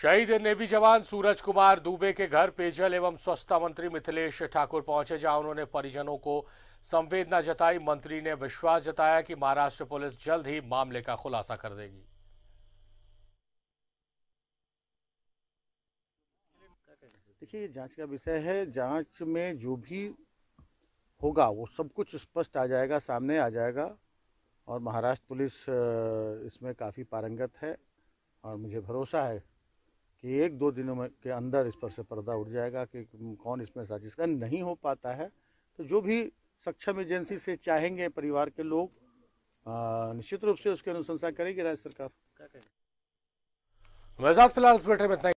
शहीद नेवी जवान सूरज कुमार दुबे के घर पेयजल एवं स्वच्छता मंत्री मिथिलेश ठाकुर पहुंचे जहां उन्होंने परिजनों को संवेदना जताई मंत्री ने विश्वास जताया कि महाराष्ट्र पुलिस जल्द ही मामले का खुलासा कर देगी देखिए जांच का विषय है जांच में जो भी होगा वो सब कुछ स्पष्ट आ जाएगा सामने आ जाएगा और महाराष्ट्र पुलिस इसमें काफ़ी पारंगत है और मुझे भरोसा है कि एक दो दिनों में के अंदर इस पर से पर्दा उठ जाएगा कि कौन इसमें साजिश का नहीं हो पाता है तो जो भी सक्षम एजेंसी से चाहेंगे परिवार के लोग निश्चित रूप से उसकी अनुशंसा करेगी राज्य सरकार हमारे साथ फिलहाल इस बैठे में